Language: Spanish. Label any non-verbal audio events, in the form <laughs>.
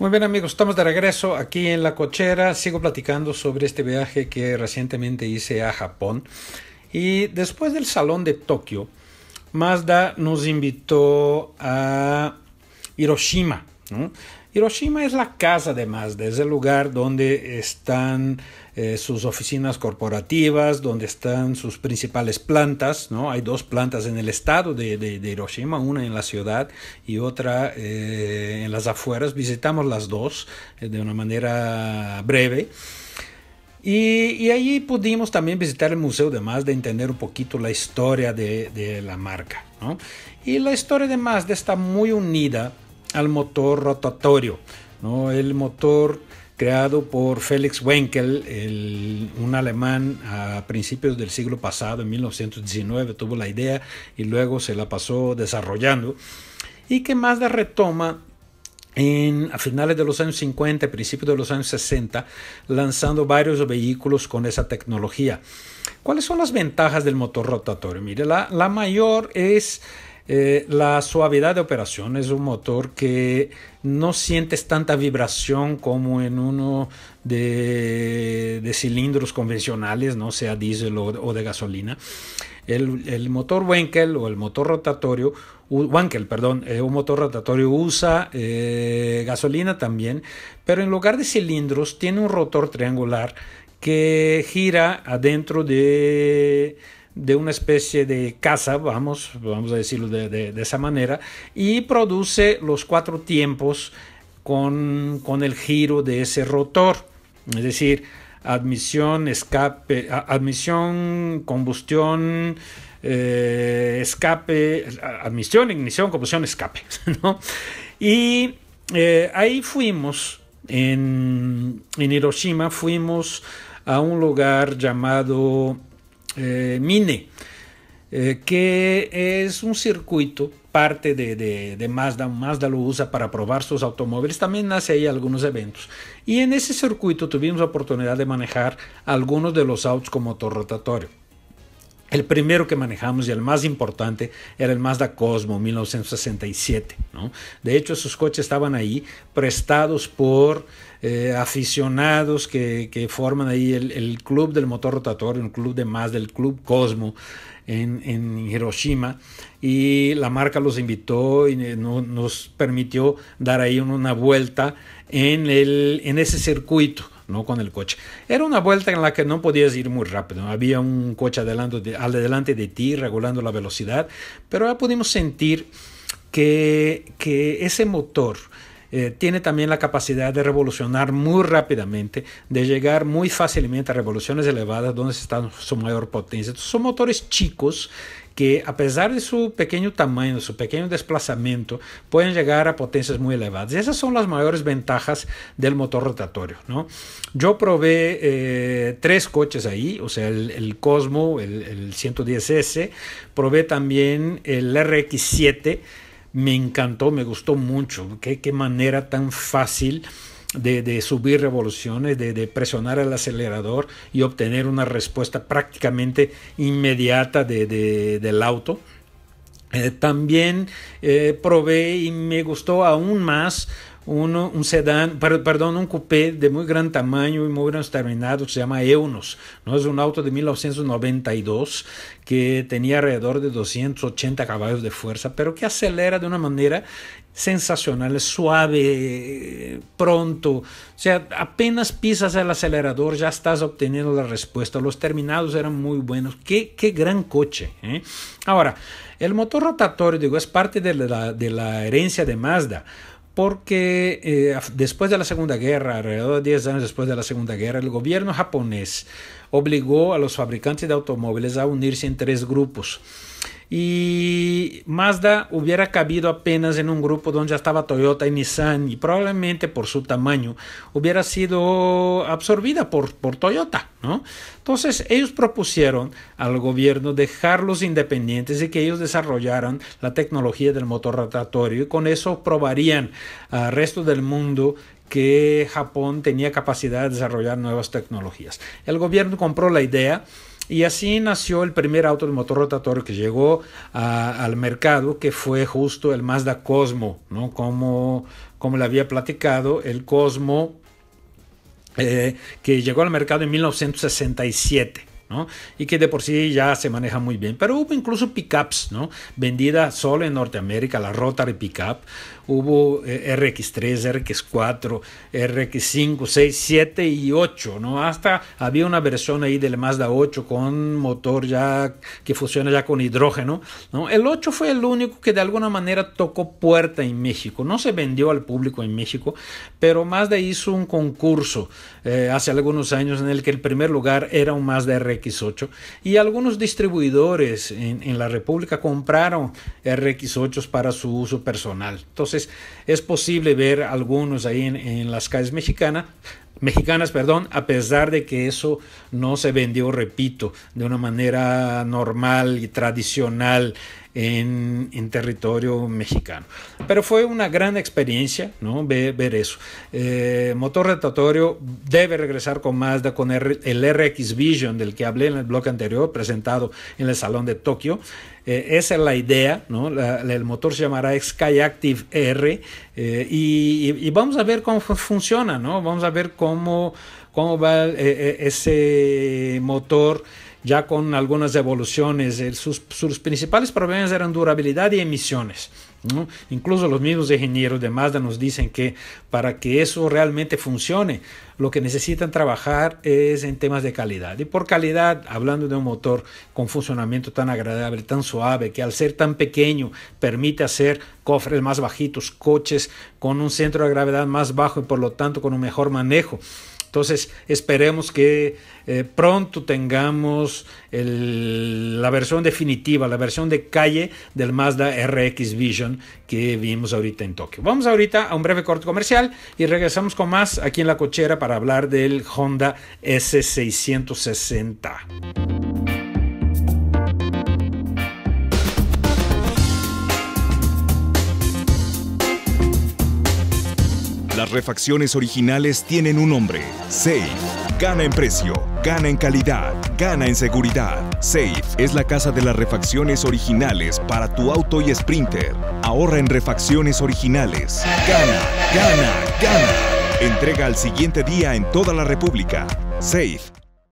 Muy bien amigos, estamos de regreso aquí en la cochera. Sigo platicando sobre este viaje que recientemente hice a Japón. Y después del Salón de Tokio, Mazda nos invitó a Hiroshima, Hiroshima es la casa de Mazda, es el lugar donde están eh, sus oficinas corporativas, donde están sus principales plantas. ¿no? Hay dos plantas en el estado de, de, Hiroshima, una en la ciudad y otra eh, en las afueras. Visitamos las dos eh, de una manera breve. Y, ahí pudimos también visitar el museo, más de entender un poquito la historia de, la marca. Y la historia de Mazda está muy unida al motor rotatorio, ¿no? el motor creado por Felix Wenkel, un alemán a principios del siglo pasado, en 1919, tuvo la idea y luego se la pasó desarrollando, y que más de retoma en, a finales de los años 50, principios de los años 60, lanzando varios vehículos con esa tecnología. ¿Cuáles son las ventajas del motor rotatorio? Mire, la mayor es eh, la suavidad de operación es un motor que no sientes tanta vibración como en uno de, cilindros convencionales, no sea diésel o, de gasolina. El, motor Wankel o el motor rotatorio, Wankel, perdón, eh, un motor rotatorio usa eh, gasolina también, pero en lugar de cilindros tiene un rotor triangular que gira adentro de de una especie de casa, vamos, vamos a decirlo de, esa manera, y produce los cuatro tiempos con, el giro de ese rotor, es decir, admisión, escape, admisión, combustión, eh, escape, admisión, ignición, combustión, escape, <laughs> Y eh, ahí fuimos, en, en Hiroshima, fuimos a un lugar llamado eh, Mine, eh, que es un circuito, parte de, de, Mazda, Mazda lo usa para probar sus automóviles, también hace ahí algunos eventos. Y en ese circuito tuvimos la oportunidad de manejar algunos de los autos con motor rotatorio. El primero que manejamos y el más importante era el Mazda Cosmo 1967. De hecho, esos coches estaban ahí prestados por eh, aficionados que, forman ahí el, Club del Motor Rotatorio, un club de Mazda, el Club Cosmo en, Hiroshima. Y la marca los invitó y eh, nos permitió dar ahí una vuelta en ese circuito no con el coche. Era una vuelta en la que no podías ir muy rápido. Había un coche adelante de, delante de ti regulando la velocidad, pero ya pudimos sentir que, ese motor eh, tiene también la capacidad de revolucionar muy rápidamente, de llegar muy fácilmente a revoluciones elevadas donde está su mayor potencia. son motores chicos que a pesar de su pequeño tamaño, su pequeño desplazamiento, pueden llegar a potencias muy elevadas. Y esas son las mayores ventajas del motor rotatorio. ¿no? Yo probé eh, tres coches ahí, o sea, el, Cosmo, el, 110S, probé también el RX7, me encantó, me gustó mucho, qué manera tan fácil de, subir revoluciones, de, de, presionar el acelerador y obtener una respuesta prácticamente inmediata de, del auto. Eh, también eh, probé y me gustó aún más un sedán, perdón, un coupé de muy gran tamaño y muy buenos terminados se llama Eunos. ¿no? Es un auto de 1992 que tenía alrededor de 280 caballos de fuerza, pero que acelera de una manera sensacional, suave, pronto. O sea, apenas pisas el acelerador ya estás obteniendo la respuesta. Los terminados eran muy buenos. Qué, qué gran coche. ¿eh? Ahora, el motor rotatorio, digo, es parte de la, de la herencia de Mazda porque eh, después de la Segunda Guerra, alrededor de 10 años después de la Segunda Guerra, el gobierno japonés obligó a los fabricantes de automóviles a unirse en tres grupos. Y Mazda hubiera cabido apenas en un grupo donde ya estaba Toyota y Nissan y probablemente por su tamaño hubiera sido absorbida por, Toyota. Entonces ellos propusieron al gobierno dejarlos independientes y que ellos desarrollaran la tecnología del motor rotatorio y con eso probarían al resto del mundo que Japón tenía capacidad de desarrollar nuevas tecnologías. El gobierno compró la idea y así nació el primer auto de motor rotatorio que llegó al mercado, que fue justo el Mazda Cosmo, ¿no? Como, como le había platicado, el Cosmo eh, que llegó al mercado en 1967 y que de por sí ya se maneja muy bien. Pero hubo incluso pickups ¿no? vendidas solo en Norteamérica, la Rotary Pickup, hubo RX3, RX4, RX5, 6, 7 y 8. ¿no? Hasta había una versión ahí del Mazda 8 con motor ya que funciona ya con hidrógeno. ¿no? El 8 fue el único que de alguna manera tocó puerta en México. No se vendió al público en México, pero Mazda hizo un concurso eh, hace algunos años en el que el primer lugar era un Mazda RX RX8 y algunos distribuidores en, la República compraron RX8 para su uso personal. Entonces es posible ver algunos ahí en, las calles mexicanas, mexicanas, perdón, a pesar de que eso no se vendió, repito, de una manera normal y tradicional en, territorio mexicano. Pero fue una gran experiencia ¿no? ver, ver eso. Eh, motor rotatorio debe regresar con Mazda con el RX Vision del que hablé en el bloque anterior, presentado en el Salón de Tokio. Eh, esa es la idea, ¿no? el motor se llamará active R eh, y, y, vamos a ver cómo funciona, ¿no? Vamos a ver cómo, cómo va ese motor ya con algunas evoluciones. Sus, principales problemas eran durabilidad y emisiones. Incluso los mismos ingenieros de Mazda nos dicen que para que eso realmente funcione, lo que necesitan trabajar es en temas de calidad. Y por calidad, hablando de un motor con funcionamiento tan agradable, tan suave, que al ser tan pequeño permite hacer cofres más bajitos, coches con un centro de gravedad más bajo y por lo tanto con un mejor manejo. Entonces esperemos que eh, pronto tengamos la versión definitiva, la versión de calle del Mazda RX Vision que vimos ahorita en Tokio. Vamos ahorita a un breve corte comercial y regresamos con más aquí en la cochera para hablar del Honda S660. Las refacciones originales tienen un nombre, Safe. Gana en precio, gana en calidad, gana en seguridad. Safe es la casa de las refacciones originales para tu auto y Sprinter. Ahorra en refacciones originales. Gana, gana, gana. Entrega al siguiente día en toda la República. Safe